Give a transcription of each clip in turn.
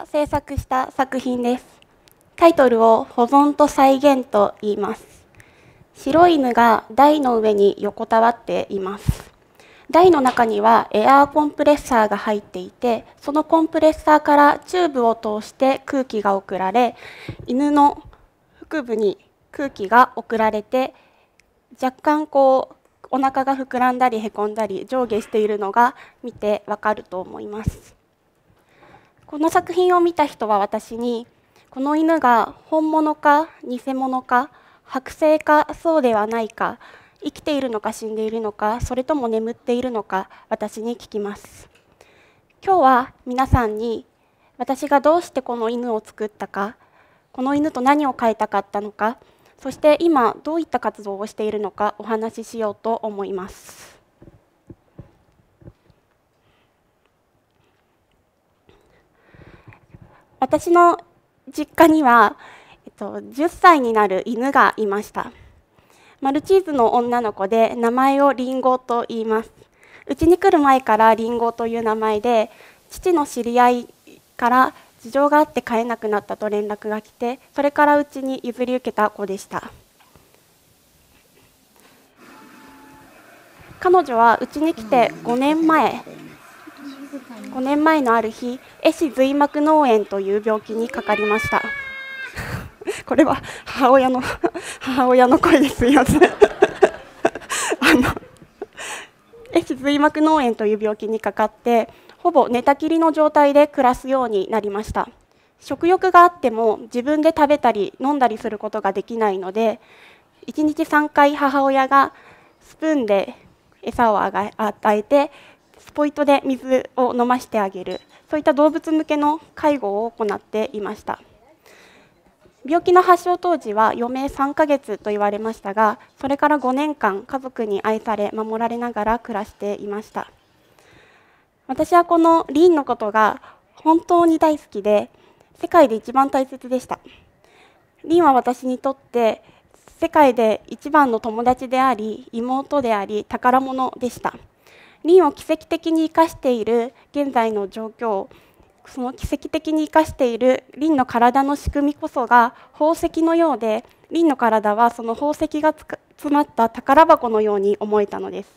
が制作した作品です。タイトルを保存と再現と言います。白い犬が台の上に横たわっています。台の中にはエアーコンプレッサーが入っていてそのコンプレッサーからチューブを通して空気が送られ犬の腹部に空気が送られて若干こうお腹が膨らんだりへこんだり上下しているのが見てわかると思いますこの作品を見た人は私にこの犬が本物か偽物か剥製かそうではないか生きているのか死んでいるのかそれとも眠っているのか私に聞きます今日は皆さんに私がどうしてこの犬を作ったかこの犬と何を飼いたかったのかそして今どういった活動をしているのかお話ししようと思います。私の実家には、えっと、10歳になる犬がいましたマルチーズの女の子で名前をリンゴと言いますうちに来る前からリンゴという名前で父の知り合いから事情があって飼えなくなったと連絡が来てそれからうちに譲り受けた子でした彼女はうちに来て5年前5年前のある日壊死髄膜脳炎という病気にかかりました これは母親の 母親の声ですいません あの壊死髄膜脳炎という病気にかかってほぼ寝たきりの状態で暮らすようになりました食欲があっても自分で食べたり飲んだりすることができないので1日3回母親がスプーンで餌を与えてポイトで水を飲ましてあげるそういった動物向けの介護を行っていました病気の発症当時は余命3ヶ月と言われましたがそれから5年間家族に愛され守られながら暮らしていました私はこのリンのことが本当に大好きで世界で一番大切でしたリンは私にとって世界で一番の友達であり妹であり宝物でしたリンを奇跡的に生かしている現在の状況その奇跡的に生かしているリンの体の仕組みこそが宝石のようでリンの体はその宝石が詰まった宝箱のように思えたのです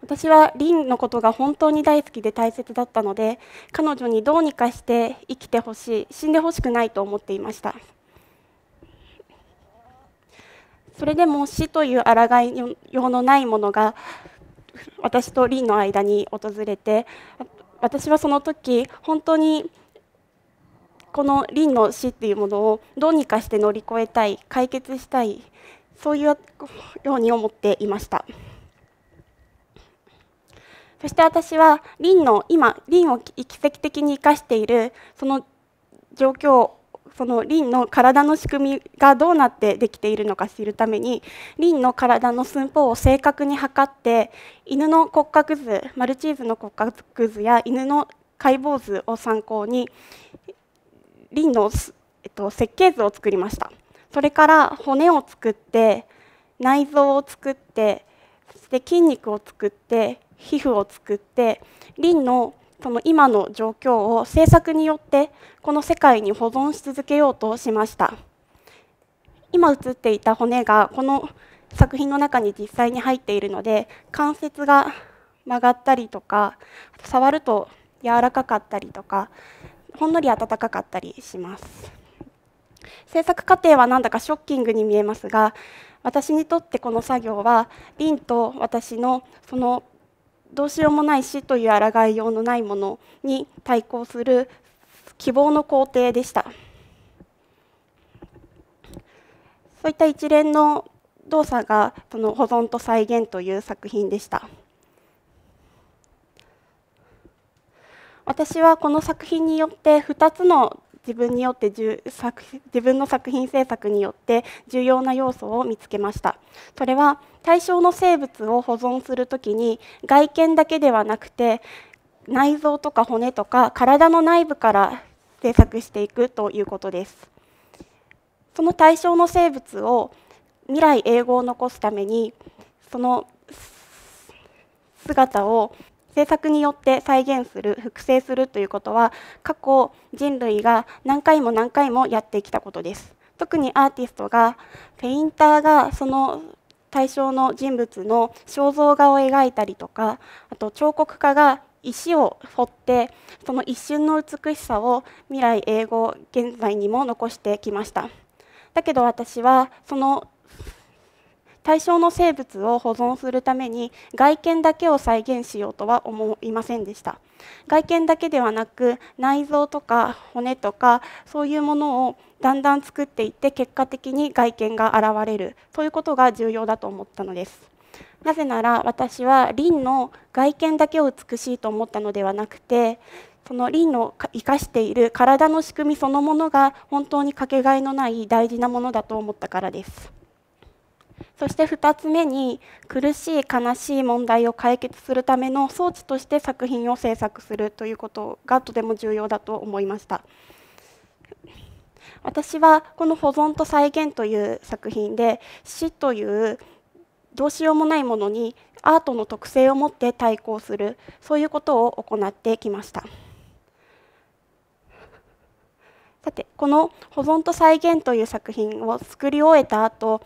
私はリンのことが本当に大好きで大切だったので彼女にどうにかして生きてほしい死んでほしくないと思っていましたそれでも死という抗いようのないものが 私とリンの間に訪れて私はその時本当にこのリンの死っていうものをどうにかして乗り越えたい解決したいそういうように思っていましたそして私はリンの今リンを奇跡的に生かしているその状況そのリンの体の仕組みがどうなってできているのか知るためにリンの体の寸法を正確に測って犬の骨格図マルチーズの骨格図や犬の解剖図を参考にリンの、えっと、設計図を作りましたそれから骨を作って内臓を作ってそして筋肉を作って皮膚を作ってリンのその今の状況を政策によってこの世界に保存し続けようとしました今写っていた骨がこの作品の中に実際に入っているので関節が曲がったりとか触ると柔らかかったりとかほんのり温かかったりします制作過程はなんだかショッキングに見えますが私にとってこの作業は凛と私のそのどうしようもない死という抗いようのないものに対抗する希望の肯定でしたそういった一連の動作がその保存と再現という作品でした私はこの作品によって2つの自分によって自分の作品制作によって重要な要素を見つけましたそれは対象の生物を保存する時に外見だけではなくて内臓とか骨とか体の内部から制作していくということですその対象の生物を未来永劫を残すためにその姿を政策によって再現する複製するということは過去人類が何回も何回もやってきたことです特にアーティストがペインターがその対象の人物の肖像画を描いたりとかあと彫刻家が石を掘ってその一瞬の美しさを未来英語現在にも残してきましただけど私はその対象の生物を保存するために外見だけを再現しようとは思いませんでした外見だけではなく内臓とか骨とかそういうものをだんだん作っていって結果的に外見が現れるということが重要だと思ったのですなぜなら私は輪の外見だけを美しいと思ったのではなくてその輪の生かしている体の仕組みそのものが本当にかけがえのない大事なものだと思ったからです。そして2つ目に苦しい悲しい問題を解決するための装置として作品を制作するということがとても重要だと思いました。私はこの「保存と再現」という作品で死というどうしようもないものにアートの特性を持って対抗するそういうことを行ってきましたさてこの「保存と再現」という作品を作り終えた後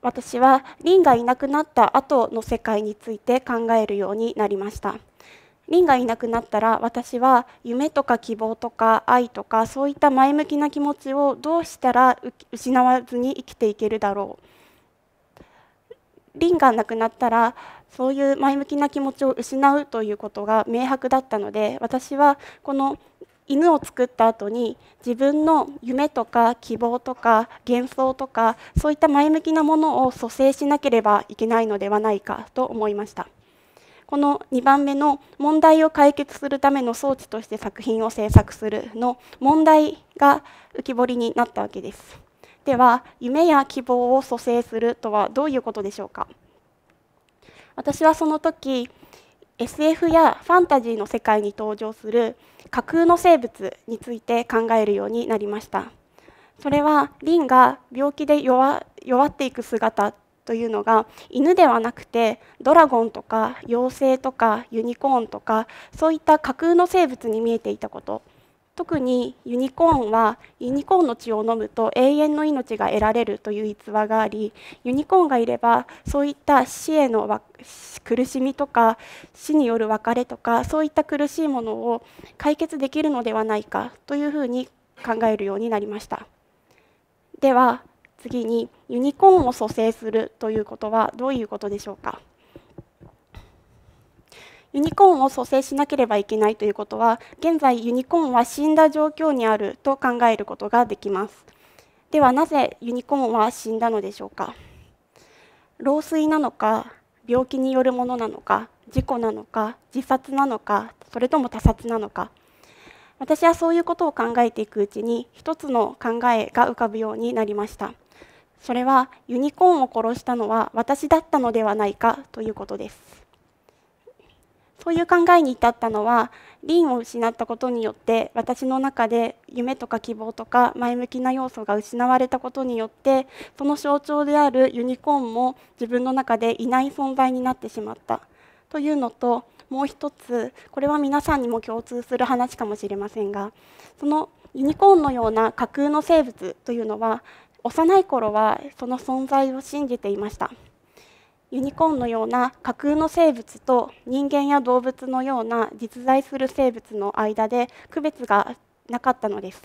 私はリンがいなくなった後の世界について考えるようになりました。リンがいなくなったら私は夢とか希望とか愛とかそういった前向きな気持ちをどうしたら失わずに生きていけるだろうリンがなくなったらそういう前向きな気持ちを失うということが明白だったので私はこの犬を作った後に自分の夢とか希望とか幻想とかそういった前向きなものを蘇生しなければいけないのではないかと思いましたこの2番目の問題を解決するための装置として作品を制作するの問題が浮き彫りになったわけですでは夢や希望を蘇生するとはどういうことでしょうか私はその時 SF やファンタジーの世界に登場する架空の生物について考えるようになりましたそれはリンが病気で弱っていく姿というのが犬ではなくてドラゴンとか妖精とかユニコーンとかそういった架空の生物に見えていたこと特にユニコーンはユニコーンの血を飲むと永遠の命が得られるという逸話がありユニコーンがいればそういった死への苦しみとか死による別れとかそういった苦しいものを解決できるのではないかというふうに考えるようになりましたでは次にユニコーンを蘇生するということはどういうことでしょうかユニコーンを蘇生しなければいけないということは現在ユニコーンは死んだ状況にあると考えることができますではなぜユニコーンは死んだのでしょうか老衰なのか病気によるものなのか事故なのか自殺なのかそれとも他殺なのか私はそういうことを考えていくうちに一つの考えが浮かぶようになりましたそれはユニコーンを殺したのは私だったのではないかということですそういう考えに至ったのはリンを失ったことによって私の中で夢とか希望とか前向きな要素が失われたことによってその象徴であるユニコーンも自分の中でいない存在になってしまったというのともう一つこれは皆さんにも共通する話かもしれませんがそのユニコーンのような架空の生物というのは幼い頃はその存在を信じていました。ユニコーンのような架空の生物と人間や動物のような実在する生物の間で区別がなかったのです。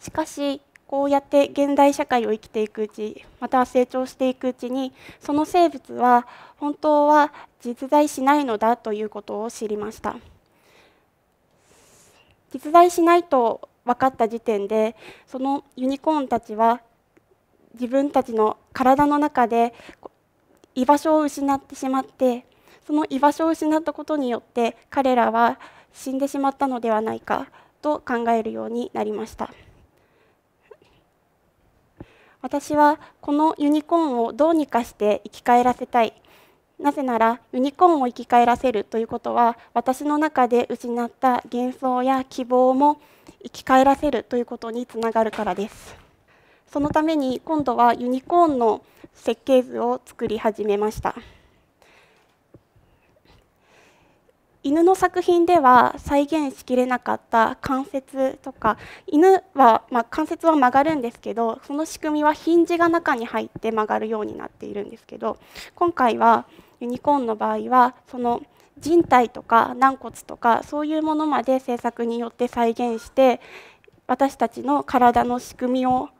しかしこうやって現代社会を生きていくうちまた成長していくうちにその生物は本当は実在しないのだということを知りました実在しないと分かった時点でそのユニコーンたちは自分たちの体の中で居場所を失ってしまってその居場所を失ったことによって彼らは死んでしまったのではないかと考えるようになりました私はこのユニコーンをどうにかして生き返らせたいなぜならユニコーンを生き返らせるということは私の中で失った幻想や希望も生き返らせるということにつながるからです。そのために今度はユニコーンの設計図を作り始めました犬の作品では再現しきれなかった関節とか犬は、まあ、関節は曲がるんですけどその仕組みはヒンジが中に入って曲がるようになっているんですけど今回はユニコーンの場合はその人体とか軟骨とかそういうものまで制作によって再現して私たちの体の仕組みを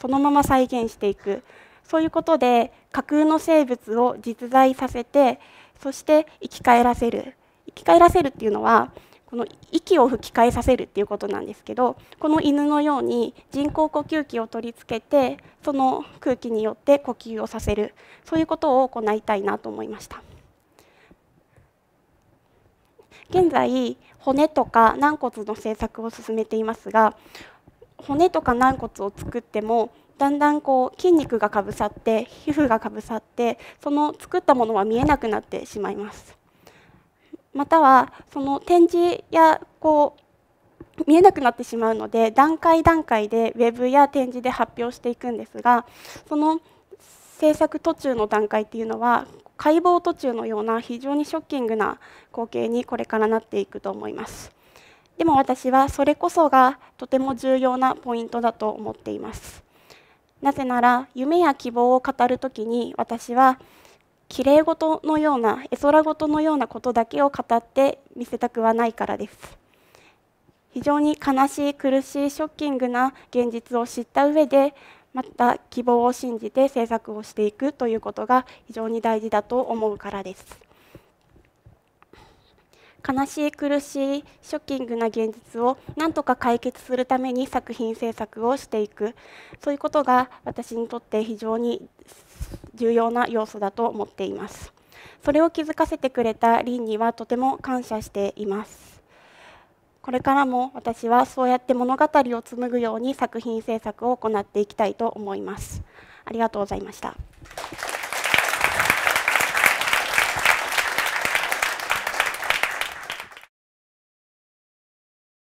そのまま再現していくそういうことで架空の生物を実在させてそして生き返らせる生き返らせるっていうのはこの息を吹き返させるっていうことなんですけどこの犬のように人工呼吸器を取り付けてその空気によって呼吸をさせるそういうことを行いたいなと思いました現在骨とか軟骨の製作を進めていますが骨とか軟骨を作ってもだんだんこう筋肉がかぶさって皮膚がかぶさってその作ったものは見えなくなってしまいます。またはその展示やこう見えなくなってしまうので段階段階でウェブや展示で発表していくんですがその制作途中の段階っていうのは解剖途中のような非常にショッキングな光景にこれからなっていくと思います。でも私はそれこそがとても重要なポイントだと思っています。なぜなら夢や希望を語る時に私はきれい事のような絵空事のようなことだけを語って見せたくはないからです。非常に悲しい苦しいショッキングな現実を知った上でまた希望を信じて制作をしていくということが非常に大事だと思うからです。悲しい苦しいショッキングな現実をなんとか解決するために作品制作をしていくそういうことが私にとって非常に重要な要素だと思っていますそれを気づかせてくれたリンにはとても感謝していますこれからも私はそうやって物語を紡ぐように作品制作を行っていきたいと思いますありがとうございました。